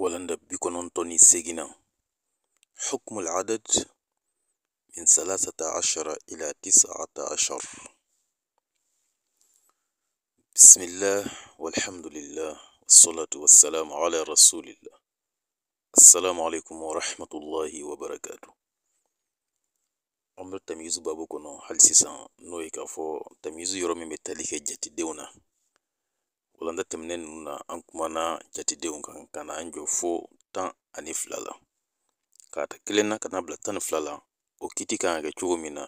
walanda بيكون أنتوني سيجنا حكم العدد من ثلاثة عشر إلى تسعة عشر بسم الله والحمد لله والصلاة والسلام على رسول الله السلام عليكم ورحمة الله وبركاته عمر التمييز بابو babu kɔnɔ نويك أفو n'o يرمي k'a جاتي tamizu Walanda tɛmɛnen ninnu na an kumana jatedenw kan ka na an jɔ fo tan ani fila la k'a ta kelen na ka na bila tan ni fila la o kiti kan ka kɛ cogo min na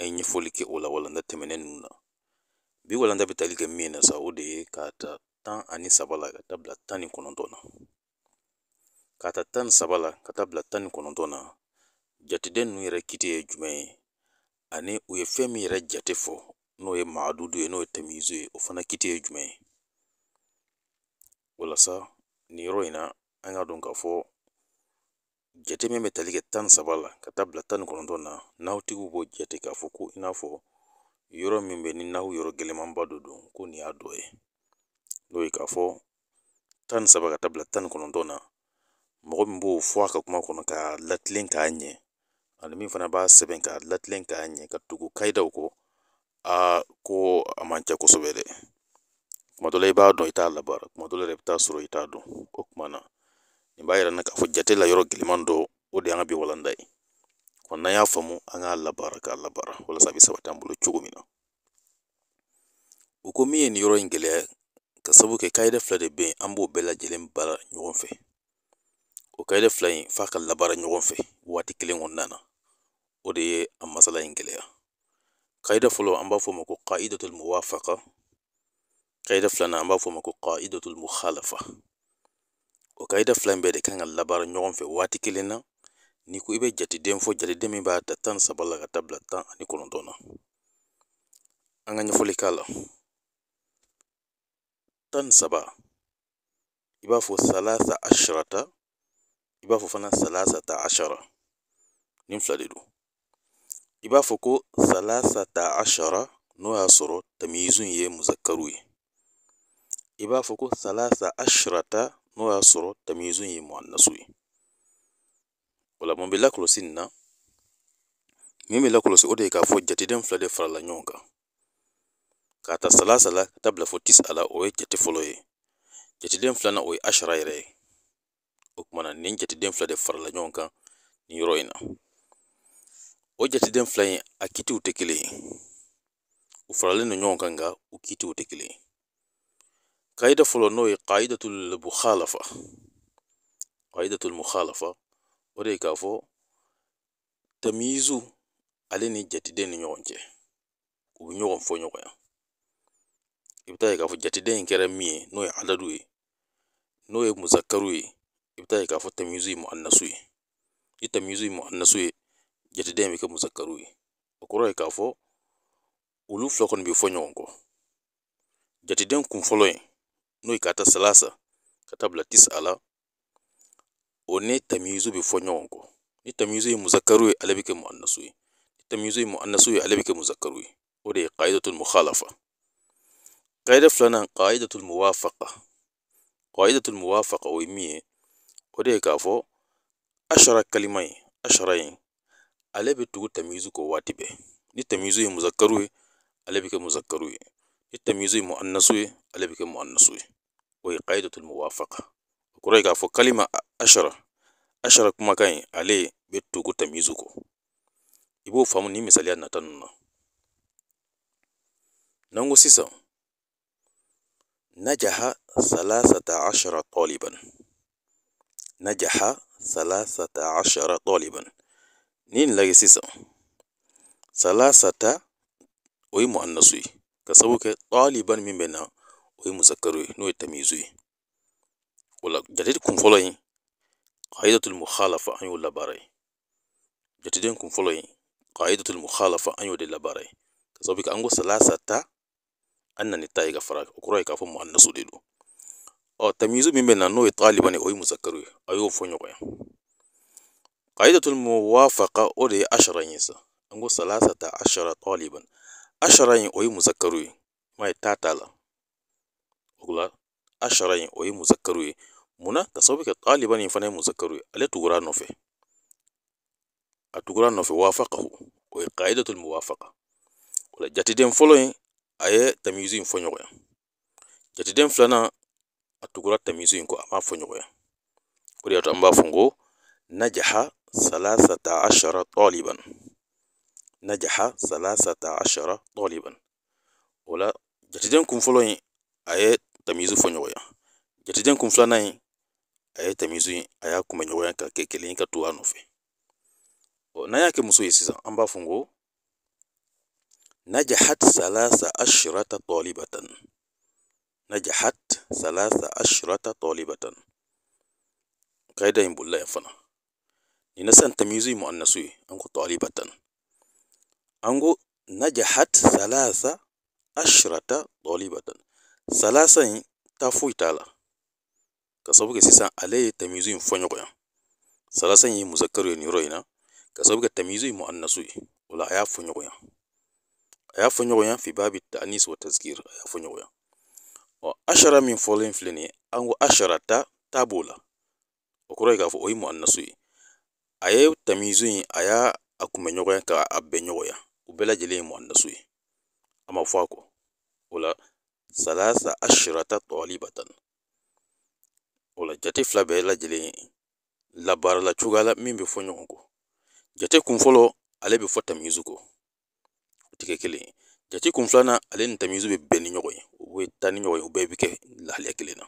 an ye ɲɛfɔli kɛ o la walanda tɛmɛnen ninnu na bi walanda bɛ tali kɛ min na sa o de ye k'a ta tan ani saba la ka taa bila tan ni kɔnɔntɔn na k'a ta tan ni saba la ka taa bila tan ni kɔnɔntɔn na jateden ninnu yɛrɛ kiti ye jumɛn ye ani u ye fɛn min yɛrɛ jate fɔ n'o ye maadudu ye n'o ye tɛmɛzo ye o fana kiti ye jumɛn ye Walasa ni yɔrɔ ina na an k'a dɔn k'a fɔ jate min bɛ tali kɛ tan ni saba la ka taa bila tan ni kɔnɔntɔn na n'aw tigiw b'o jate k'a fɔ ko i n'a fɔ yɔrɔ min bɛ ni n'aw yɔrɔ gɛlɛnmanba dɔ don ko nin y'a dɔ ye n'o ye k'a fɔ tan ni saba ka taa bila tan ni kɔnɔntɔn na mɔgɔ min b'o fɔ a ka kuma kɔnɔ k'a latilen k'a ɲɛ ani min fana b'a sɛbɛn k'a latilen k'a ɲɛ ka tugu kayidaw kɔ aa ko a man ca kosɛbɛ dɛ kuma dɔ la i b'a dɔn i t'a labaara kuma dɔ la yɛrɛ i bɛ taa sɔrɔ i t'a dɔn o kuma na nin b'a yira n na k'a fɔ jate la yɔrɔ gɛlɛman dɔ o de y'an ka bi walanda ye wa n'an y'a faamu an k'a labaara k'a labaara walasa a bɛ sabati an bolo cogo min na u ko min ye nin yɔrɔ in gɛlɛya ka sabu kɛ kayidɛ fila de bɛ yen an b'o bɛɛ lajɛlen baara ɲɔgɔn fɛ o kayidɛ fila in f'a ka labaara ɲɔgɔn fɛ waati kelen kɔnɔna na o de ye a masala in gɛlɛya kayidɛ fɔlɔ an b'a fɔ o ma ko kaidatul muwafaqa kayida filanan an b'a fɔ ma ko qaidatul mukhalafa o kayida fila bɛɛ de kan ka labaara ɲɔgɔn fɛ waati kelen na n'i ko i bɛ jateden fɔ jateden min b'a ta tan saba la ka taa bila tan ani kɔnɔntɔn na an ka ɲɛfɔli k'a la tan saba i b'a fɔ salasa asharata i b'a fɔ fana salasata ashara nin fila de don i b'a fɔ ko salasata ashara n'o y'a sɔrɔ tamizu ye muzakaru ye i b'a fɔ ko thalatha ashrata n'o y'a sɔrɔ tamizu ye muannasu ye o la mun bɛ lakɔlɔsi nin na min bɛ lakɔlɔsi o de ye k'a fɔ jateden fila de farala ɲɔgɔn kan k'a ta salasa la ka taa bila fo tisa la o ye jate fɔlɔ ye jateden filanan o ye ashara yɛrɛ ye o kumana nin jateden fila de farala ɲɔgɔn kan nin yɔrɔ in na o jateden fila in a kitiw tɛ kelen ye u faralen don ɲɔgɔn kan nka u kitiw tɛ kelen ye قاعدة فلانوي قاعدة المخالفة قاعدة المخالفة wo de k'a fɔ tamizu ale ni jateden ni ɲɔgɔn cɛ u ɲɔgɔn fɔ ɲɔgɔnya i bɛ taa ye k'a fɔ jateden in kɛra min ye n'o ye adadu ye n'o ye muzakaru ye i bɛ taa ye k'a fɔ tamizu ye muannasu ye ni tamizu ye muannasu ye jateden bɛ kɛ muzakaru ye o kɔrɔ ye k'a fɔ olu fila kɔni bɛ fɔ ɲɔgɔn N'o sala salasa ka taa bila a la o ni bɛ fɔ ɲɔgɔn kɔ ni ye muzakaru ye ale bɛ kɛ muannasiw ye ni ye muannasiw ye ale bɛ kɛ muzakaru ye o de ye muhalafa kaida filanan muwafaqa muwafaqa o ye min ye o de ye k'a fɔ asara kalima in asara in ale bɛ tugu kɔ waati bɛɛ ni ye muzakaru ye ale bɛ kɛ muzakaru ye ni ye muannasiw ye عليك مؤنثوي وهي قاعدة الموافقة كريكا في كلمة أشرة أشرة كما كان عليه بيتوكو تميزوكو يبو فهم نيمي سليان نتنونا نانغو سيسا نجح ثلاثة عشر طالبا نجح ثلاثة عشر طالبا نين لغي سيسا ثلاثة وي مؤنثوي كسبوك طالبا من بينا Oye مذكره إن هو تمييزه wala jateden kun fɔlɔ in kayidatul muhalafa an y'o labaara ye kun fɔlɔ in an y'o de labaara ye ka an ko salasa ta an ni ta ye ka fara o kɔrɔ ye k'a fɔ muannasu de do oh, ɔ tamizu min bɛ na n'o ye taliban o ye musakaru ye a y'o fɔ ɲɔgɔn ya mu muwafaqa o de ye ashara in sa an ko salasa ta ashara taliban ashara in o ye musakaru ye i ye ta t'a la tugula ashara in o ye musakaru ye munna ka sababu kɛ taliban in fana ye musakaru ye ale tugura nɔfɛ a tugura nɔfɛ wafaqahu o ye qaidatul muwafaqa o la fɔlɔ in a ye tamizu in fɔ ɲɔgɔnya jateden filanan a tugura tamizu in kɔ a m'a fɔ ɲɔgɔnya o de y'a to an b'a fɔ ko najaha salasata ashara taliban najaha salasata ashara taliban o jatiden kun fɔlɔ in a ye Tamizu fɔ ɲɔgɔnya jateden kun filanan in a ye tamizu in a y'a kunbɛ ɲɔgɔnya ka kɛ kelen ye ka to a nɔfɛ n'an y'a kɛ muso ye sisan an b'a fɔ n ko najahat salasa ashrata talibatan najahat salasa ashrata talibatan kaida in bulla yan fana ni na san tamizu yi mu'annasu yi an ko talibatan an go najahat salasa ashrata talibatan Salasan tafoyi t'a la ka sabu kɛ sisan ale ye tamizu in fɔ ɲɔgɔn ya Salasan ye muzakaru ye nin yɔrɔ in na ka sabu kɛ tamizu ye muannasu ye o la a y'a fɔ ɲɔgɔn ya a y'a fɔ ɲɔgɔn ya fi baabi ta'anis wa tazkir a y'a fɔ ɲɔgɔn ya ɔ ashara min fɔlen filɛ nin ye an ko ashara ta ta b'o la o kɔrɔ ye k'a fɔ o ye muannasu ye a ye tamizu in a y'a a kunbɛ ɲɔgɔn ya k'a bɛn ɲɔgɔn ya o bɛɛ lajɛlen ye muannasu ye a ma fɔ a kɔ o la ثلاث عشرة طالبة wala jate fila bɛɛ lajɛlen labaara la cogoya la min bɛ fɔ ɲɔgɔn kɔ jate kun fɔlɔ ale bɛ fɔ tamizu kɔ o tɛ kɛ kelen ye jate kun filanan ale ni tamizu bɛ bɛn ni ɲɔgɔn ye o bɛ taa ni ɲɔgɔn ye o bɛɛ bɛ kɛ lahaliya kelen na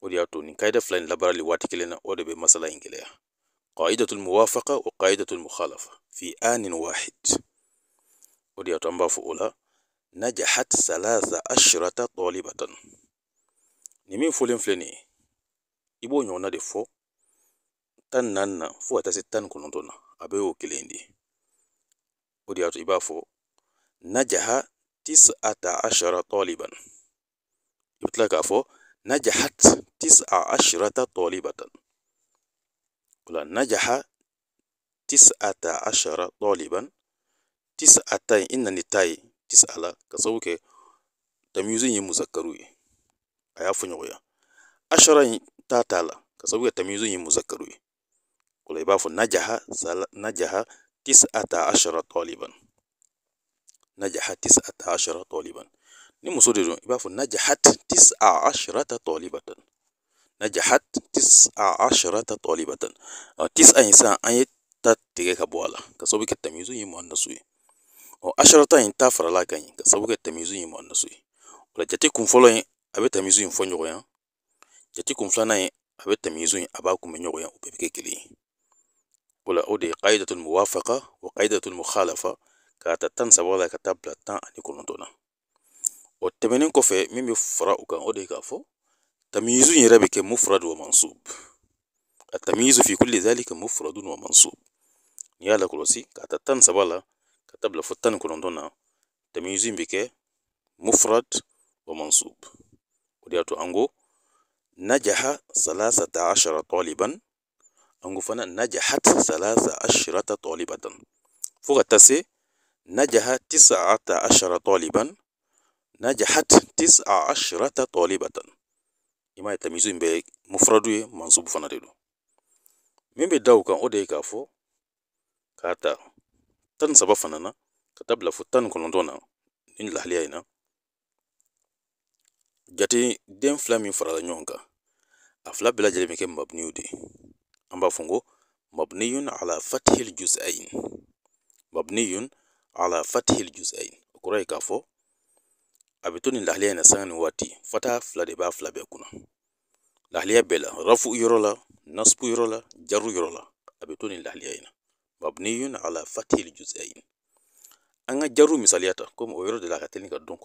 o de y'a to nin kaida fila in labaarali waati kelen na o de bɛ masala in gɛlɛya قاعدة الموافقة وقاعدة المخالفة في آن واحد ودي أتنبا فؤولا نجحت ثلاث عشرة طالبة نمين فولين فليني إبو نيونا دي فو تن نان فو أتاسي تن كنونتون أبيو كيلين دي ودي أتو إبا فو نجح تسعة عشرة طالبا يبتلاك أفو نجحت تسعة عشرة طالبة ولا نجح تسعة عشرة طالبا تسعة إن نتاي ti sala ka sabu ya funya ashara ta tala ka sabu ke ta mi zan yi muzakkaru yi kula ba fu najaha sala najaha tis'ata ashara taliban najaha tis'ata ashara taliban ni muso de don ba fu ashara taliban najahat tis'a ashara taliban tis'a an ta tege ka bwala ka sabu ke ta o asharata yin ta farala kan yin ka sabu kɛ tamizu yin muannasu ye o la jate kun folo yin a tamizu yin fonyo ɲɔgɔnya Jati kun filanan yin a tamizu yin abaku b'a kunbɛ ɲɔgɔnya o bɛɛ bɛ kɛ kelen ye o qaidatul muwafaqa wa qaidatul mukhalafa k'a ta tan ni saba ka tabla tan ani kɔnɔntɔn na o tɛmɛnen kɔfɛ min bɛ fara o kan o k'a fɔ tamizu in yɛrɛ bɛ kɛ mufrad wa mansub التمييز في كل ذلك مفرد ومنصوب يا لك كلوسي كاتا سبالا كتب له فتان فتن دونا نعم. تميزين بك مفرد ومنصوب ودياتو أنغو نجح ثلاثة عشر طالبا أنغو فنا نجحت ثلاثة عشرة طالبة فوق التسي نجح تسعة عشر طالبا نجحت تسعة عشرة طالبة إما تمييزين بك مفرد ومنصوب فنا ديلو min be daw kan o de tan saba fana na ka taa bila fo tan ni kɔnɔntɔn na nin lahaliya in na jate den fila min farala ɲɔgɔn kan a fila bɛɛ lajɛlen bɛ kɛ mabniw de an b'a fɔ ko mabniyun ala fatihil juzain mabniyun ala fatihil juzain o kɔrɔ ye k'a fɔ a bɛ to nin lahaliya in na sanga nin waati fata fila de b'a fila bɛɛ kunna lahaliya bɛɛ la rafu yɔrɔ la nasibu yɔrɔ la jaru yɔrɔ la a bɛ to nin lahaliya in na mabniyun ala fathil juz'ain an ka jaru misaliya ta komi o yɔrɔ de la a ka teli ka dɔn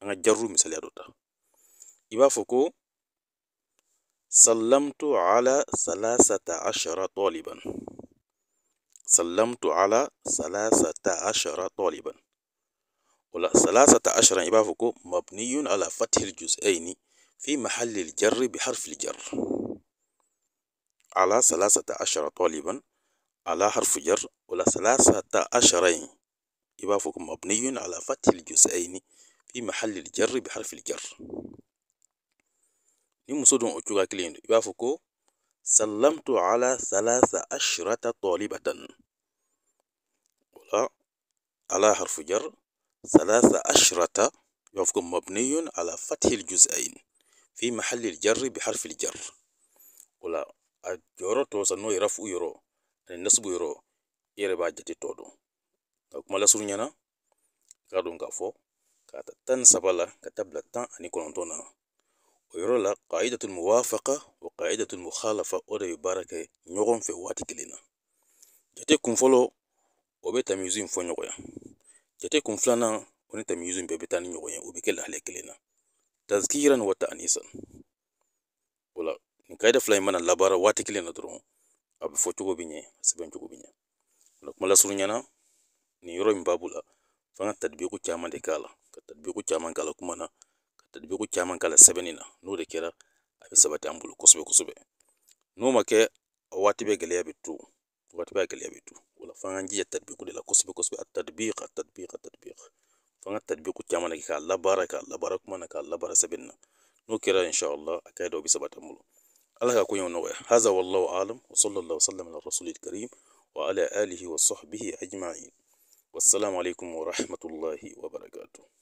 an ka jaru misaliya dɔ ta i b'a fɔ ko sallamtu ala salasata ashara taliban sallamtu ala salasata ashara taliban o salasata ashara i b'a fɔ ala fathil juz'aini fi mahalli aljarri biharfi aljarr ala salasata ashara taliban على حرف جر ثلاثة عشرين إضافة مبني على فتح الجزئين في محل الجر بحرف الجر نمسودون أجوغا كلين إضافة سلمت على ثلاثة عشرة طالبة ولا على حرف جر ثلاثة عشرة إضافة مبني على فتح الجزئين في محل الجر بحرف الجر ولا الجر نوي رفو يرو nesbu yoro yere b'a jati todo don ka kuma lasuru ɲɛna k'a don k'a fɔ k'a ta tan sabala saba la ka taa tan ani kɔnɔntɔn na o la qaidatul muwafaqa wa qaidatul mukhalafa o de bɛ baara kɛ ɲɔgɔn fɛ waati kelen na o bɛ tamizu fo nyogoya ɲɔgɔnya kum flana filanan o ni tamizu in bɛɛ bɛ taa ni ɲɔgɔn ye o bɛ kɛ lahalaya tazkiran wa ta'nisan o la nin kaida fila in mana labaara waati kelen na a bɛ fɔ cogo bi ɲɛ a sɛbɛn cogo bi ɲɛ o la kuma lasurunyana nin yɔrɔ in baabu la f'an ka tadibiko caman de k'a la ka tadibiko caman k'a la kuma na ka tadibiko caman k'a la sɛbɛnni na n'o de kɛra a bɛ sabati an bolo kosɛbɛ kosɛbɛ n'o ma kɛ a waati bɛɛ gɛlɛya bɛ to waati bɛɛ gɛlɛya bɛ to o la f'an jija tadibiko de la kosɛbɛ kosɛbɛ a tadibik a tadibik a tadibiko caman de k'a labaara k'a labaara kuma na k'a labaara sɛbɛnni na n'o kɛra inshallah a ka dɔw bɛ sabati an bolo الله يكون يوم نوعه هذا والله أعلم وصلى الله وسلم على الرسول الكريم وعلى آله وصحبه أجمعين والسلام عليكم ورحمة الله وبركاته